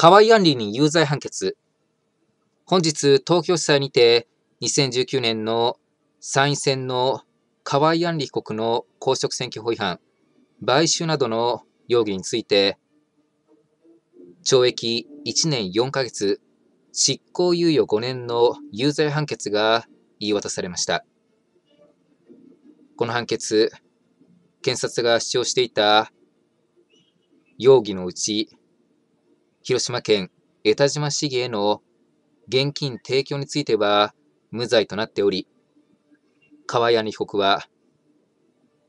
河合案里に有罪判決。本日、東京地裁にて、2019年の参院選の河合案里被告の公職選挙法違反、買収などの容疑について、懲役1年4ヶ月、執行猶予5年の有罪判決が言い渡されました。この判決、検察が主張していた容疑のうち広島県江田島市議への現金提供については無罪となっており、川谷被告は、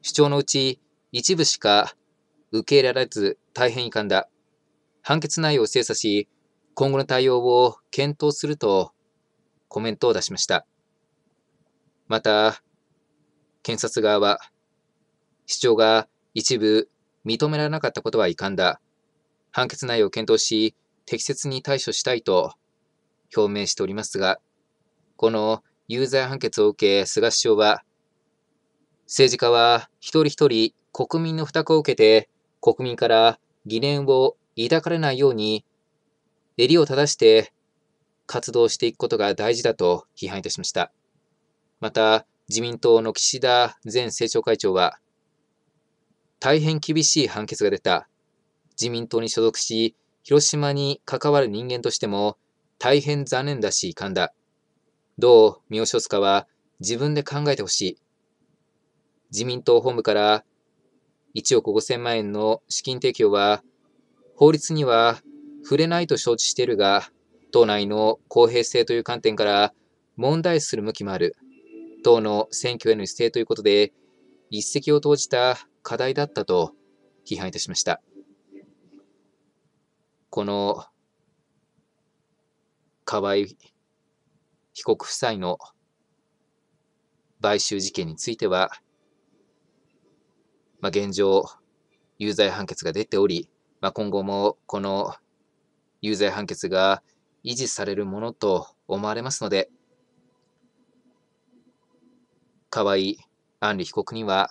主張のうち一部しか受け入れられず大変遺憾だ。判決内容を精査し、今後の対応を検討するとコメントを出しました。また、検察側は、主張が一部認められなかったことは遺憾だ。判決内容を検討し、適切に対処したいと表明しておりますが、この有罪判決を受け、菅首相は、政治家は一人一人国民の負託を受けて、国民から疑念を抱かれないように、襟を正して活動していくことが大事だと批判いたしました。また、自民党の岸田前政調会長は、大変厳しい判決が出た。自民党に所属し、広島に関わる人間としても、大変残念だし遺憾だ。どう、三尾す塚は自分で考えてほしい。自民党本部から1億5000万円の資金提供は、法律には触れないと承知しているが、党内の公平性という観点から問題視する向きもある。党の選挙への姿勢ということで、一石を投じた課題だったと批判いたしました。この河合被告夫妻の買収事件については、まあ、現状、有罪判決が出ており、まあ、今後もこの有罪判決が維持されるものと思われますので、河合案里被告には、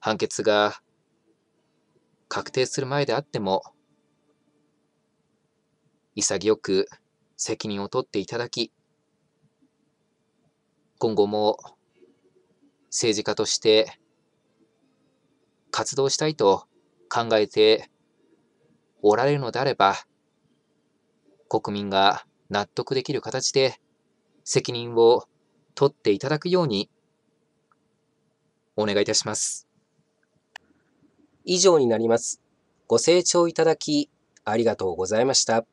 判決が確定する前であっても、潔く責任を取っていただき、今後も政治家として活動したいと考えておられるのであれば、国民が納得できる形で責任を取っていただくようにお願いいたします。以上になります。ご清聴いただきありがとうございました。